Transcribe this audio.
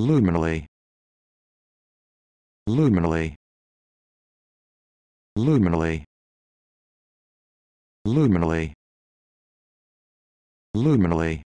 luminally luminally luminally luminally luminally